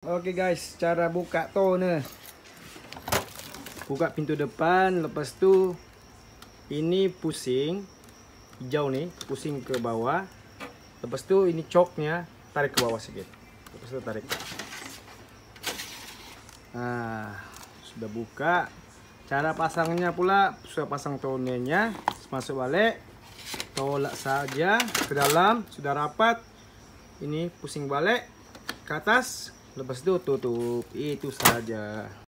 Okey guys, cara buka toner. Buka pintu depan, lepas tu ini pusing hijau ni, pusing ke bawah. Lepas tu ini choknya tarik ke bawah sikit. Lepas tu tarik. Nah, sudah buka. Cara pasangnya pula, sudah pasang tonernya, masuk balik. Tolak saja ke dalam, sudah rapat. Ini pusing balik ke atas lepas tu tutup itu saja